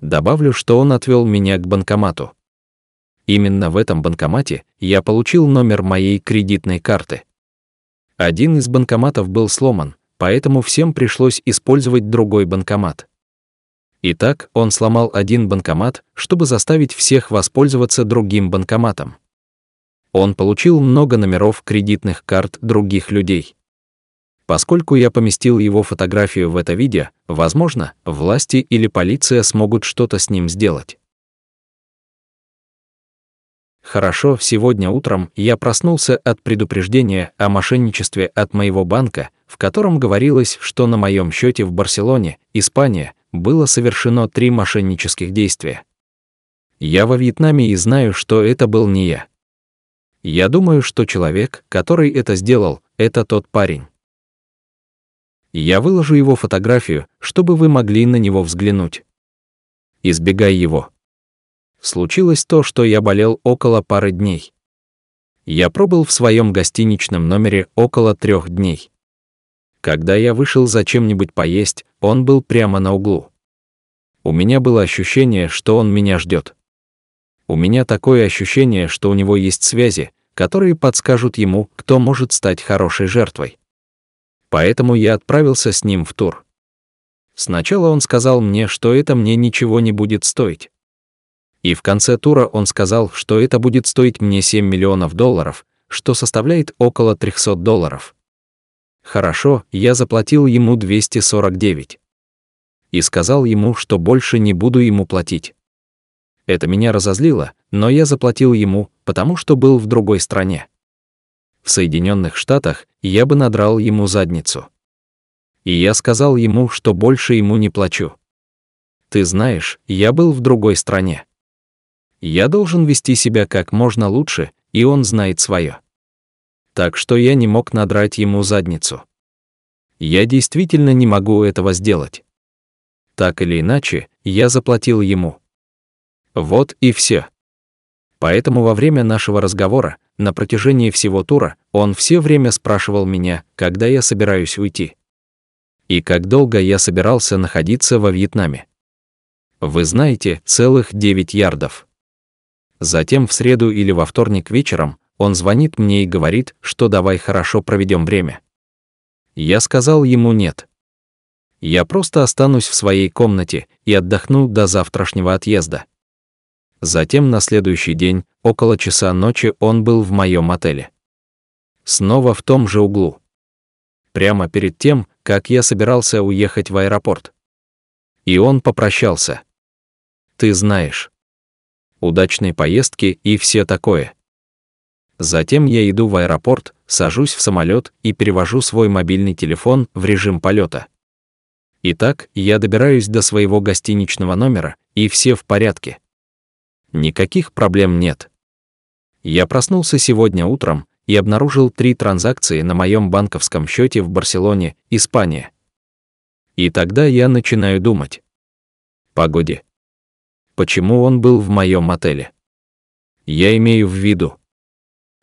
Добавлю, что он отвел меня к банкомату. Именно в этом банкомате я получил номер моей кредитной карты. Один из банкоматов был сломан, поэтому всем пришлось использовать другой банкомат. Итак, он сломал один банкомат, чтобы заставить всех воспользоваться другим банкоматом. Он получил много номеров кредитных карт других людей. Поскольку я поместил его фотографию в это видео, возможно, власти или полиция смогут что-то с ним сделать. Хорошо, сегодня утром я проснулся от предупреждения о мошенничестве от моего банка, в котором говорилось, что на моем счете в Барселоне, Испания, было совершено три мошеннических действия. Я во Вьетнаме и знаю, что это был не я. Я думаю, что человек, который это сделал, это тот парень и я выложу его фотографию, чтобы вы могли на него взглянуть. Избегай его. Случилось то, что я болел около пары дней. Я пробыл в своем гостиничном номере около трех дней. Когда я вышел за чем-нибудь поесть, он был прямо на углу. У меня было ощущение, что он меня ждет. У меня такое ощущение, что у него есть связи, которые подскажут ему, кто может стать хорошей жертвой поэтому я отправился с ним в тур. Сначала он сказал мне, что это мне ничего не будет стоить. И в конце тура он сказал, что это будет стоить мне 7 миллионов долларов, что составляет около 300 долларов. Хорошо, я заплатил ему 249. И сказал ему, что больше не буду ему платить. Это меня разозлило, но я заплатил ему, потому что был в другой стране. Соединенных Штатах, я бы надрал ему задницу. И я сказал ему, что больше ему не плачу. Ты знаешь, я был в другой стране. Я должен вести себя как можно лучше, и он знает свое. Так что я не мог надрать ему задницу. Я действительно не могу этого сделать. Так или иначе, я заплатил ему. Вот и все. Поэтому во время нашего разговора на протяжении всего тура он все время спрашивал меня, когда я собираюсь уйти. И как долго я собирался находиться во Вьетнаме. Вы знаете, целых 9 ярдов. Затем в среду или во вторник вечером он звонит мне и говорит, что давай хорошо проведем время. Я сказал ему нет. Я просто останусь в своей комнате и отдохну до завтрашнего отъезда. Затем на следующий день, около часа ночи, он был в моем отеле. Снова в том же углу. Прямо перед тем, как я собирался уехать в аэропорт. И он попрощался. Ты знаешь. Удачной поездки и все такое. Затем я иду в аэропорт, сажусь в самолет и перевожу свой мобильный телефон в режим полета. Итак, я добираюсь до своего гостиничного номера, и все в порядке. Никаких проблем нет. Я проснулся сегодня утром и обнаружил три транзакции на моем банковском счете в Барселоне, Испания. И тогда я начинаю думать. Погоди. Почему он был в моем отеле? Я имею в виду.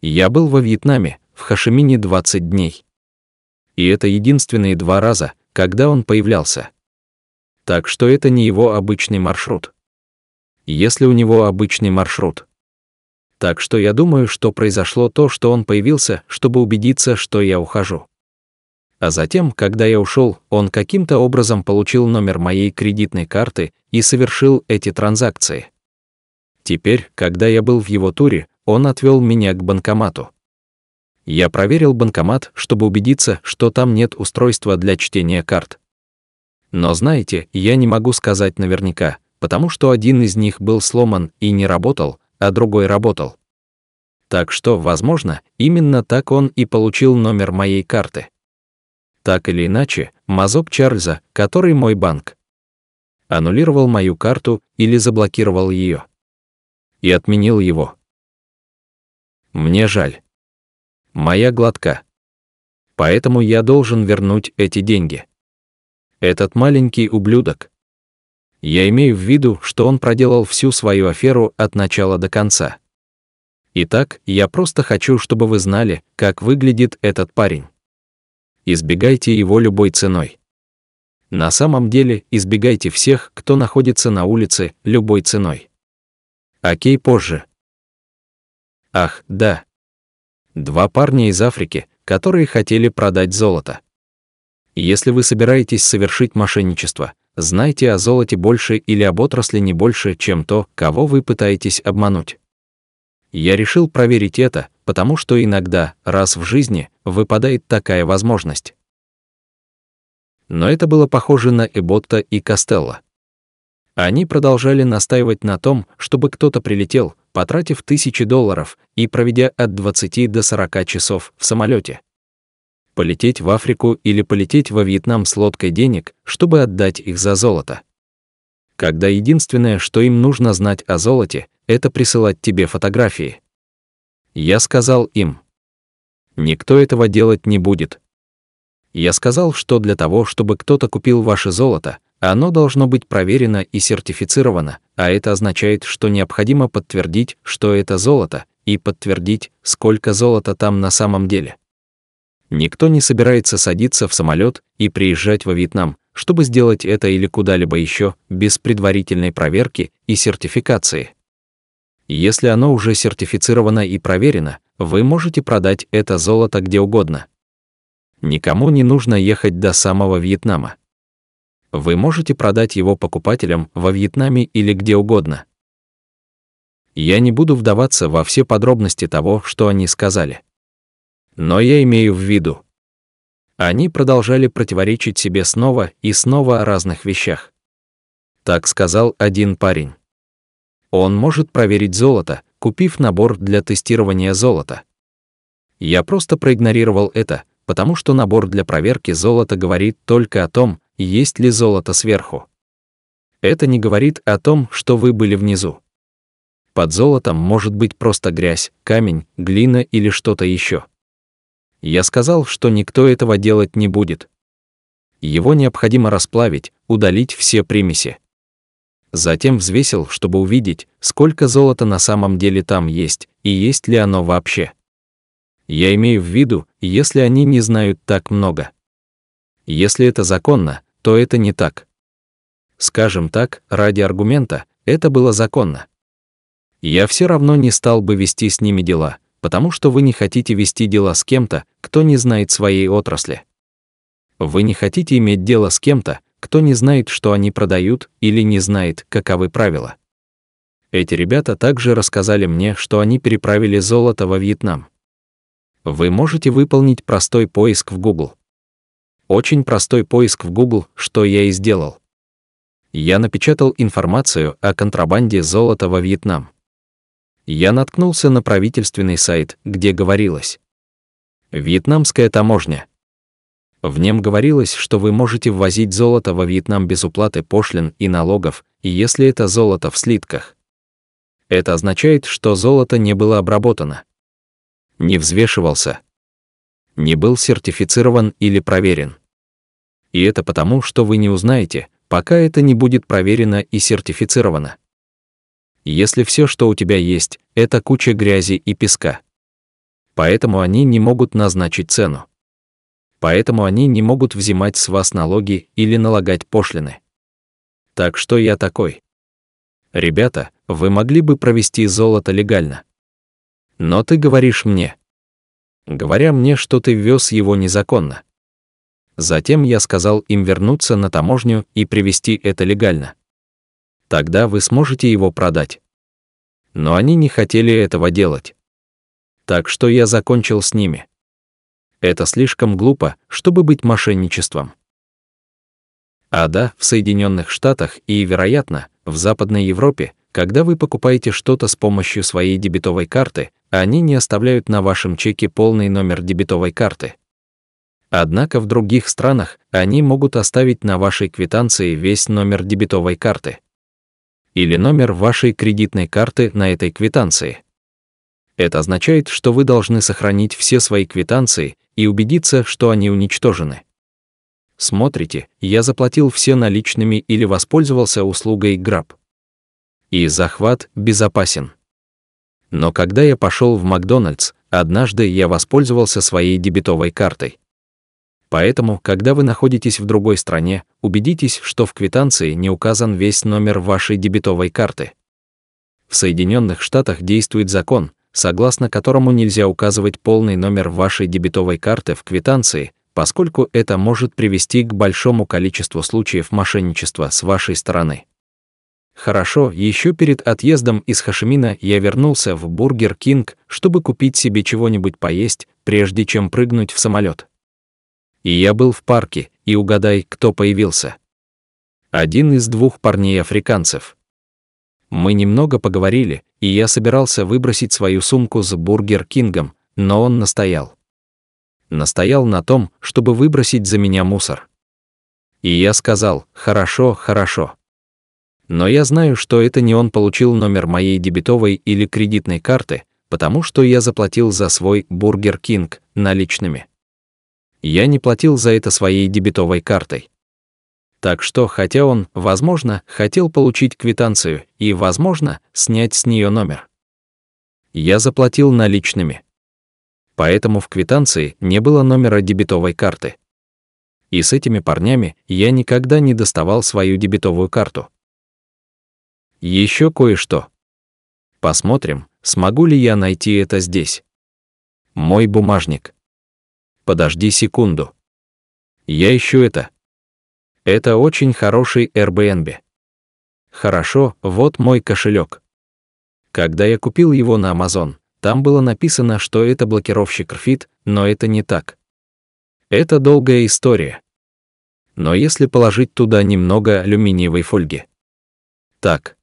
Я был во Вьетнаме, в Хашимине 20 дней. И это единственные два раза, когда он появлялся. Так что это не его обычный маршрут если у него обычный маршрут. Так что я думаю, что произошло то, что он появился, чтобы убедиться, что я ухожу. А затем, когда я ушел, он каким-то образом получил номер моей кредитной карты и совершил эти транзакции. Теперь, когда я был в его туре, он отвел меня к банкомату. Я проверил банкомат, чтобы убедиться, что там нет устройства для чтения карт. Но знаете, я не могу сказать наверняка, потому что один из них был сломан и не работал, а другой работал. Так что, возможно, именно так он и получил номер моей карты. Так или иначе, мазок Чарльза, который мой банк, аннулировал мою карту или заблокировал ее. И отменил его. Мне жаль. Моя гладка. Поэтому я должен вернуть эти деньги. Этот маленький ублюдок. Я имею в виду, что он проделал всю свою аферу от начала до конца. Итак, я просто хочу, чтобы вы знали, как выглядит этот парень. Избегайте его любой ценой. На самом деле, избегайте всех, кто находится на улице, любой ценой. Окей, позже. Ах, да. Два парня из Африки, которые хотели продать золото. Если вы собираетесь совершить мошенничество, знайте о золоте больше или об отрасли не больше, чем то, кого вы пытаетесь обмануть. Я решил проверить это, потому что иногда, раз в жизни, выпадает такая возможность. Но это было похоже на Эботта и Костелло. Они продолжали настаивать на том, чтобы кто-то прилетел, потратив тысячи долларов и проведя от 20 до 40 часов в самолете. Полететь в Африку или полететь во Вьетнам с лодкой денег чтобы отдать их за золото. Когда единственное, что им нужно знать о золоте, это присылать тебе фотографии. Я сказал им. Никто этого делать не будет. Я сказал, что для того, чтобы кто-то купил ваше золото, оно должно быть проверено и сертифицировано, а это означает, что необходимо подтвердить, что это золото, и подтвердить, сколько золота там на самом деле. Никто не собирается садиться в самолет и приезжать во Вьетнам, чтобы сделать это или куда-либо еще без предварительной проверки и сертификации. Если оно уже сертифицировано и проверено, вы можете продать это золото где угодно. Никому не нужно ехать до самого Вьетнама. Вы можете продать его покупателям во Вьетнаме или где угодно. Я не буду вдаваться во все подробности того, что они сказали. Но я имею в виду, они продолжали противоречить себе снова и снова о разных вещах. Так сказал один парень. Он может проверить золото, купив набор для тестирования золота. Я просто проигнорировал это, потому что набор для проверки золота говорит только о том, есть ли золото сверху. Это не говорит о том, что вы были внизу. Под золотом может быть просто грязь, камень, глина или что-то еще. Я сказал, что никто этого делать не будет. Его необходимо расплавить, удалить все примеси. Затем взвесил, чтобы увидеть, сколько золота на самом деле там есть и есть ли оно вообще. Я имею в виду, если они не знают так много. Если это законно, то это не так. Скажем так, ради аргумента, это было законно. Я все равно не стал бы вести с ними дела, потому что вы не хотите вести дела с кем-то, кто не знает своей отрасли. Вы не хотите иметь дело с кем-то, кто не знает, что они продают, или не знает, каковы правила. Эти ребята также рассказали мне, что они переправили золото во Вьетнам. Вы можете выполнить простой поиск в Google. Очень простой поиск в Google, что я и сделал. Я напечатал информацию о контрабанде золота во Вьетнам я наткнулся на правительственный сайт, где говорилось «Вьетнамская таможня». В нем говорилось, что вы можете ввозить золото во Вьетнам без уплаты пошлин и налогов, и если это золото в слитках. Это означает, что золото не было обработано, не взвешивался, не был сертифицирован или проверен. И это потому, что вы не узнаете, пока это не будет проверено и сертифицировано если все, что у тебя есть, это куча грязи и песка. Поэтому они не могут назначить цену. Поэтому они не могут взимать с вас налоги или налагать пошлины. Так что я такой. Ребята, вы могли бы провести золото легально. Но ты говоришь мне. Говоря мне, что ты вез его незаконно. Затем я сказал им вернуться на таможню и привести это легально тогда вы сможете его продать. Но они не хотели этого делать. Так что я закончил с ними. Это слишком глупо, чтобы быть мошенничеством. А да, в Соединенных Штатах и, вероятно, в Западной Европе, когда вы покупаете что-то с помощью своей дебетовой карты, они не оставляют на вашем чеке полный номер дебетовой карты. Однако в других странах они могут оставить на вашей квитанции весь номер дебетовой карты или номер вашей кредитной карты на этой квитанции. Это означает, что вы должны сохранить все свои квитанции и убедиться, что они уничтожены. Смотрите, я заплатил все наличными или воспользовался услугой Grab. И захват безопасен. Но когда я пошел в Макдональдс, однажды я воспользовался своей дебетовой картой. Поэтому, когда вы находитесь в другой стране, убедитесь, что в квитанции не указан весь номер вашей дебетовой карты. В Соединенных Штатах действует закон, согласно которому нельзя указывать полный номер вашей дебетовой карты в квитанции, поскольку это может привести к большому количеству случаев мошенничества с вашей стороны. Хорошо, еще перед отъездом из Хашимина я вернулся в Бургер Кинг, чтобы купить себе чего-нибудь поесть, прежде чем прыгнуть в самолет и я был в парке, и угадай, кто появился. Один из двух парней-африканцев. Мы немного поговорили, и я собирался выбросить свою сумку с Бургер Кингом, но он настоял. Настоял на том, чтобы выбросить за меня мусор. И я сказал «хорошо, хорошо». Но я знаю, что это не он получил номер моей дебетовой или кредитной карты, потому что я заплатил за свой Бургер Кинг наличными я не платил за это своей дебетовой картой. Так что, хотя он, возможно, хотел получить квитанцию и, возможно, снять с нее номер. Я заплатил наличными. Поэтому в квитанции не было номера дебетовой карты. И с этими парнями я никогда не доставал свою дебетовую карту. Еще кое-что. Посмотрим, смогу ли я найти это здесь. Мой бумажник подожди секунду. Я ищу это. Это очень хороший Airbnb. Хорошо, вот мой кошелек. Когда я купил его на Amazon, там было написано, что это блокировщик RFID, но это не так. Это долгая история. Но если положить туда немного алюминиевой фольги. Так.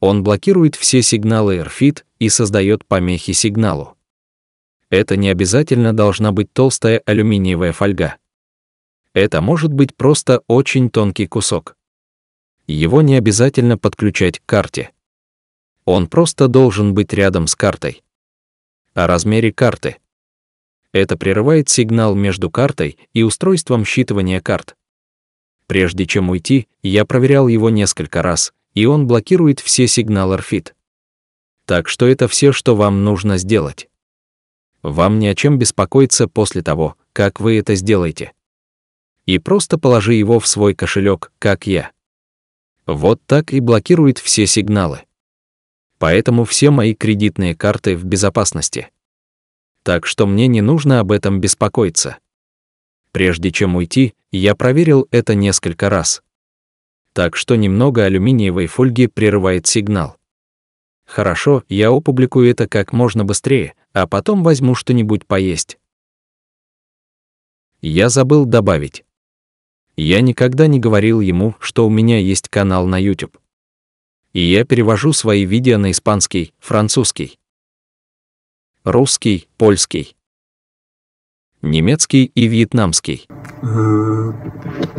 Он блокирует все сигналы RFID и создает помехи сигналу. Это не обязательно должна быть толстая алюминиевая фольга. Это может быть просто очень тонкий кусок. Его не обязательно подключать к карте. Он просто должен быть рядом с картой. О размере карты. Это прерывает сигнал между картой и устройством считывания карт. Прежде чем уйти, я проверял его несколько раз, и он блокирует все сигналы RFID. Так что это все, что вам нужно сделать. Вам ни о чем беспокоиться после того, как вы это сделаете. И просто положи его в свой кошелек, как я. Вот так и блокирует все сигналы. Поэтому все мои кредитные карты в безопасности. Так что мне не нужно об этом беспокоиться. Прежде чем уйти, я проверил это несколько раз. Так что немного алюминиевой фольги прерывает сигнал. Хорошо, я опубликую это как можно быстрее, а потом возьму что-нибудь поесть. Я забыл добавить. Я никогда не говорил ему, что у меня есть канал на YouTube. И я перевожу свои видео на испанский, французский, русский, польский, немецкий и вьетнамский. Э,